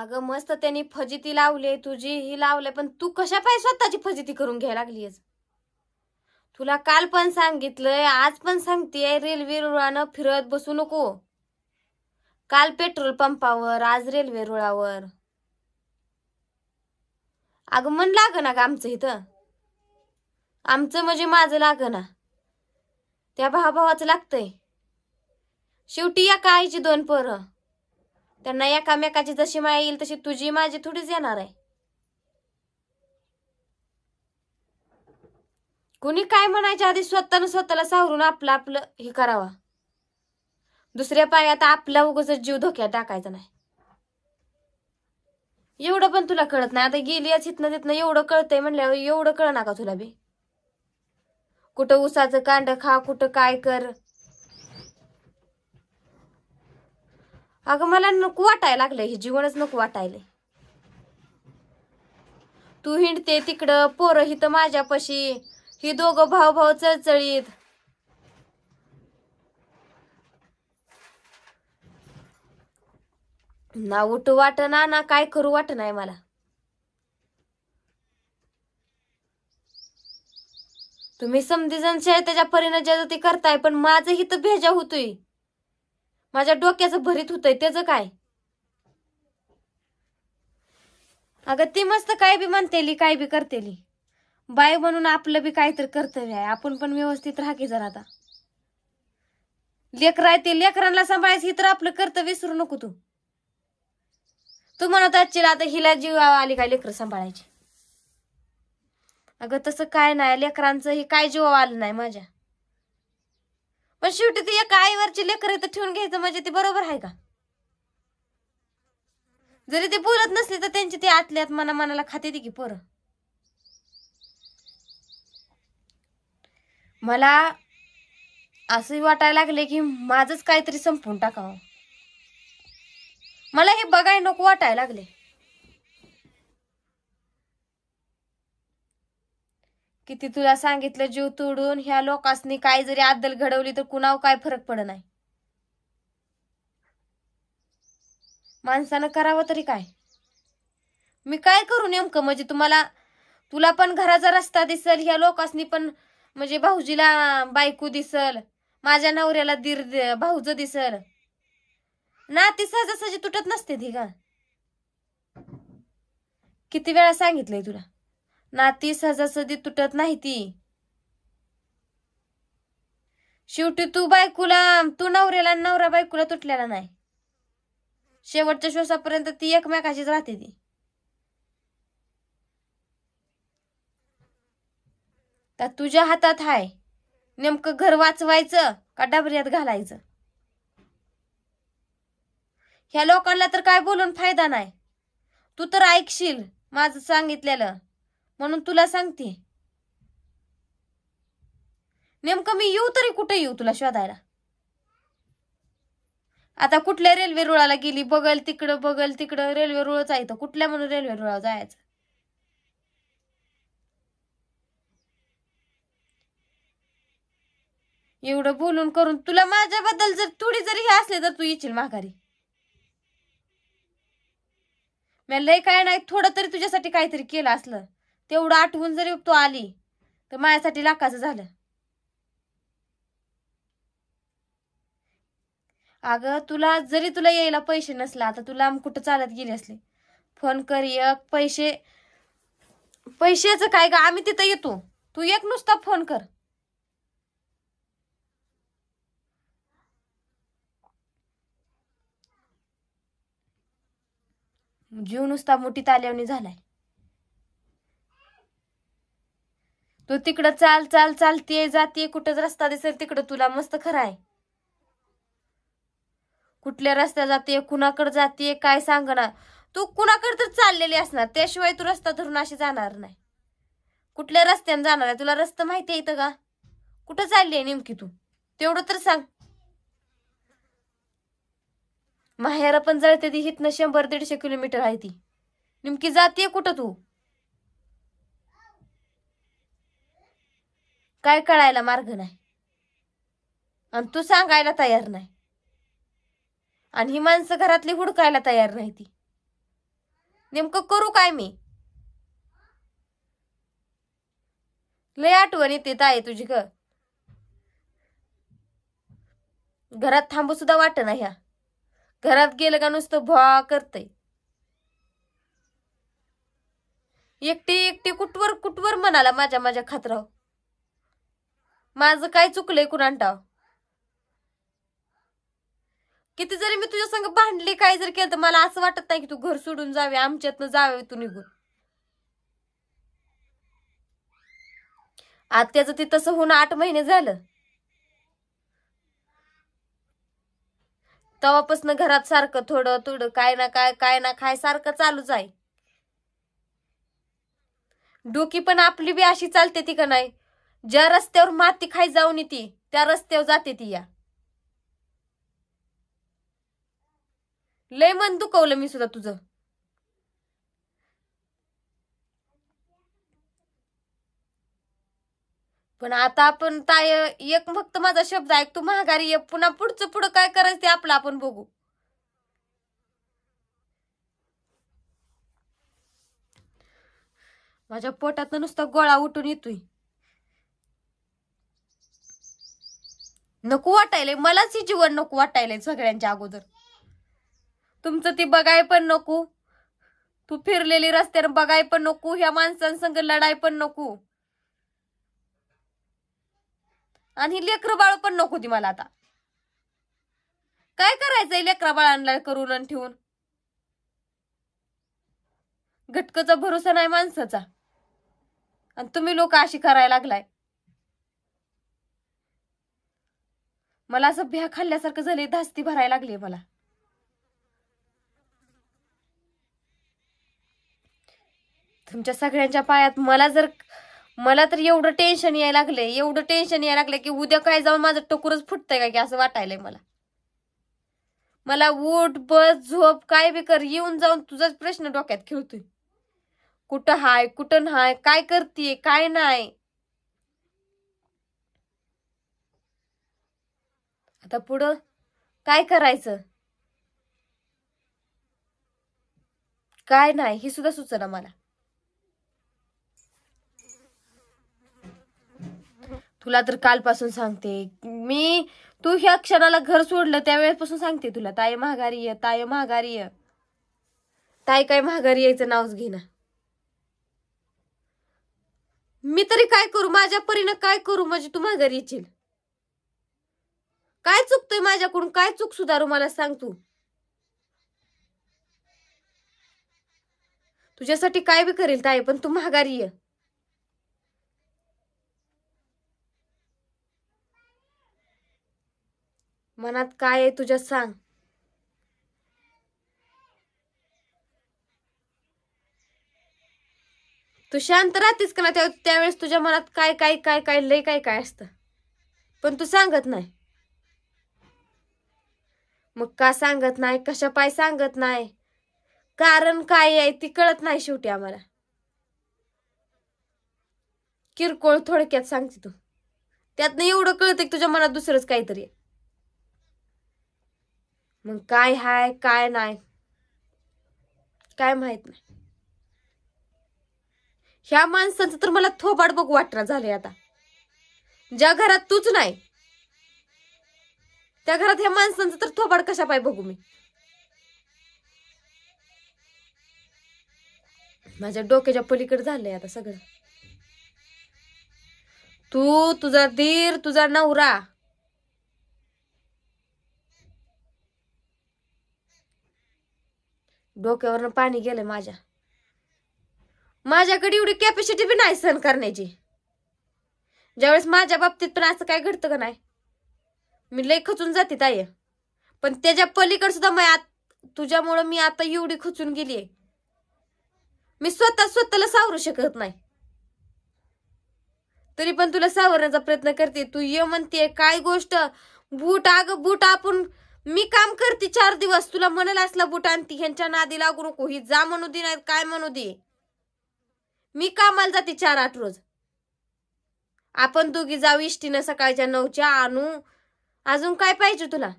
अगं मस्त त्यांनी फजिती लावली तुझी ही लावले पण तू कशा पाहिजे स्वतःची फजिती करून घ्यायला लागलीस तुला काल पण सांगितलंय आज पण सांगतेय रेल्वे रुळानं फिरत बसू नको काल पेट्रोल पंपावर आज रेल्वे रुळावर अगं मन लाग ना ग आमचं इथं आमचं म्हणजे माझं लाग ना त्या भावाभावाचं लागतंय शेवटी या काहीची दोन पोरं त्यांना एकामेकाची जशी माया येईल तशी तुझी माझी थोडीच येणार आहे कुणी काय म्हणायच्या आधी स्वतःनं स्वतःला सावरून आपलं आपलं हे करावा दुसऱ्या पायात आपला उगच जीव धोक्यात टाकायचा नाही एवढं पण तुला कळत नाही आता गेली याच हिथनं तिथनं एवढं कळतंय म्हणल्यावर एवढं कळ ना का तुला बी कुठं उसाचं कांड खा कुठं काय कर अगं मला नको वाटायला लागलं हे जीवनच नको वाटायला तू हिंडते तिकडं पोरं हित माझ्यापाशी ही दोघ भाव भाव चळचळीत ना उठ वाट ना ना काय करू वाट नाही मला तुम्ही समधी जण त्याच्या परीनं ज्या करताय पण माझं हित भेजा होतोय माझ्या डोक्याचं भरीत होतय त्याचं काय अगं ती मस्त काय बी म्हणतेली काय बी करतेली बाय म्हणून आपलं बी काहीतरी कर्तव्य आहे आपण पण व्यवस्थित राहा की जरा आता लेकर आहे ते लेकरांना सांभाळायचं तर आपलं कर्तव्य विसरू नको तू तू म्हणत असेल आता हिला जीव आली काय लेकर सांभाळायची अगं तसं काय नाही लेकरांचं हे काय जीव आलं नाही माझ्या पण शेवटी ती एका आईवरची लेकर इथं ठेवून घ्यायचं म्हणजे ती बरोबर आहे का जरी ते बोलत नसले तर त्यांची ते आतल्यात मना मनाला खाते ती की पोर मला असंही वाटायला लागले की माझंच काहीतरी संपून टाकावं मला हे बघायला नको वाटायला लागले किती तुला सांगितलं जीव तोडून ह्या लोकांसनी काय जरी आदल घडवली तर कुणावर काय फरक पड नाही माणसानं करावं तरी काय मी काय करू नेमकं म्हणजे तुम्हाला तुला पण घराचा रस्ता दिसल ह्या लोकांसनी पण म्हणजे भाऊजीला बायको दिसल माझ्या नवऱ्याला दीर भाऊज दिसल ना ती सहजासहजी तुटत नसते ती का किती वेळा सांगितलंय तुला ना तीस हजार सदी तुटत नाही ती शेवटी तू बायकुलाम तू नवऱ्याला नवरा बायकुला तुटलेला नाही शेवटच्या श्वासापर्यंत ती एकमेकाशीच राहते ती तर तुझ्या हातात हाय नेमकं घर वाचवायचं का डबऱ्यात घालायचं ह्या लोकांना तर काय बोलून फायदा नाही तू तर ऐकशील माझं सांगितलेलं म्हणून तुला सांगते नेमकं मी येऊ तरी कुठे येऊ तुला शोधायला आता कुठल्या रेल्वे रुळाला गेली बघल तिकडं बगल तिकडं रेल्वे रुळ जायचं कुठल्या म्हणून रेल्वे रुळाला जायचं एवढं बोलून करून तुला माझ्याबद्दल जर थोडी जरी हे असले तर तू येशील माघारी मी लय काय नाही थोडं तरी तुझ्यासाठी काहीतरी केलं असलं तेवढं आठवून जरी तू आली तर माझ्यासाठी लाखाचं झालं अगं तुला जरी तुला यायला पैसे नसला तर तुला कुठं चालत गेले असले फोन कर एक पैसे पैशाचं काय का आम्ही तिथं येतो तू एक नुसता फोन कर जीव नुसता मोठी आल्याने झालाय तू तिकडं चाल चाल चालतीये जाते कुठंच रस्ता दिसेल तिकडं तुला मस्त खरं आहे कुठल्या रस्त्या जाते कुणाकडे जाते काय सांगणार तू कुणाकडे तर चाललेली असणार त्याशिवाय तू रस्ता धरून अशी जाणार नाही कुठल्या रस्त्याने जाणार आहे तुला रस्ता माहिती आहे का कुठं चालली आहे नेमकी तू तेवढं तर सांग माहेर पण जळते ती हितनं शंभर दीडशे किलोमीटर आहे ती नेमकी जाते कुठं तू काय कळायला मार्ग नाही आणि तू सांगायला तयार नाही आणि ही माणसं घरातली हुडकायला तयार नाही ती नेमकं करू काय मी लय आठवण येते आहे तुझी ग घरात थांबू सुद्धा वाट ना ह्या घरात गेलं का नुसतं भा करते एकटी एकटी कुठवर कुठवर म्हणाला माझ्या माझ्या खात्राव माझं काय चुकलंय कुणांटाव किती जरी मी तुझ्या संग भांडले काय जर केलं तर मला असं वाटत नाही की तू घर सोडून जावे आमच्यातनं जावे तू निघून आत्याचं ते तसं होऊन आठ महिने झालं तेव्हापासून घरात सारखं थोडं थोडं काय ना काय काय ना काय सारखं चालूच आहे डोकी पण आपली बी अशी चालते ती का नाही ज्या रस्त्यावर माती खाई जाऊन येते त्या रस्त्यावर जाते ती या लय मन दुखवलं मी सुद्धा तुझं पण आता आपण ताय एक फक्त माझा शब्द ऐक तू महागारी पुन्हा पुढचं पुढं काय करायचं ते आपलं आपण बघू माझ्या पोटात नुसता गोळा उठून येतोय नको वाटायले मलाच ही जीवन नको वाटायले सगळ्यांच्या अगोदर तुमचं ती बघाय पण नको तू फिरलेली रस्त्यावर बघाय पण नको ह्या माणसांसंग लढाय पण नको आणि लेकर बाळ पण नको ती मला आता काय करायचंय लेकरा बाळांना करून आणि ठेवून घटकचा भरोसा नाही माणसाचा आणि तुम्ही लोक अशी करायला लागलाय मला असं भ्या खाल्ल्यासारखं झाले धास्ती भरायला लागली मला तुमच्या सगळ्यांच्या पायात मला जर मला तर एवढं टेन्शन यायला लागले एवढं टेन्शन यायला लागले की उद्या काय जाऊन माझं टोकूरच फुटतंय का की असं वाटायलंय मला मला उठ बस झोप काय बी कर येऊन जाऊन तुझाच प्रश्न डोक्यात खेळतोय कुठं हाय कुठं नाही काय करते काय नाही आता पुढं काय करायचं काय नाही हे सुद्धा सूचना मला तुला तर कालपासून सांगते मी तू ह्या क्षणाला घर सोडलं त्यावेळेपासून सांगते तुला ताय महागारी ये ताय महागारी ये ताय काय महागारी यायचं नावच घेणं मी तरी काय करू माझ्या परीनं काय करू म्हणजे तू महागारी येशील काय चुकतोय माझ्याकडून काय चूक सुधारू मला सांग तू तुझ्यासाठी काय बी करेल ताई पण तू महागारी ये मनात काय आहे तुझ्या सांग तू शांत राहतेस का ना त्यावेळेस तुझ्या मनात काय काय काय काय लय काय काय असतं पण तू सांगत नाही मग का सांगत नाही कशा पाय सांगत नाही कारण काय आहे ती कळत नाही शेवटी आम्हाला किरकोळ थोडक्यात सांगते तू त्यातनं एवढं कळतं की तुझ्या मनात दुसरंच काहीतरी मग काय हाय काय नाही काय माहित नाही ह्या माणसांचं तर मला थोबाड बघ वाटणं झालंय आता ज्या घरात तूच नाही त्या घरात ह्या माणसांचा तर थोबाड कशा पाय बघू मी माझ्या डोक्याच्या पलीकडे झालंय आता सगळं तू तुझा धीर तुझा नवरा डोक्यावरनं पाणी गेलंय माझ्या माझ्याकडे एवढी कॅपॅसिटी बी नाही सहन करण्याची ज्यावेळेस माझ्या बाबतीत पण असं काय घडतं का नाही मी लय खचून जाते ताई पण त्याच्या पलीकडे सुद्धा मी आत तुझ्यामुळं मी आता एवढी खचून गेलीये मी स्वतः स्वतःला सावरू शकत नाही तरी पण तुला सावरण्याचा प्रयत्न करते तू ये म्हणते काय गोष्ट बूट आग बूट आपण मी काम करते चार दिवस तुला म्हणाला असला बूट आणती ह्यांच्या नादी लागू नको ही जा म्हणू दे नाही काय म्हणू दे मी कामाला जाते चार आठ रोज आपण दोघी जाऊ इष्टीनं सकाळच्या नऊच्या आणू अजून काय पाहिजे तुला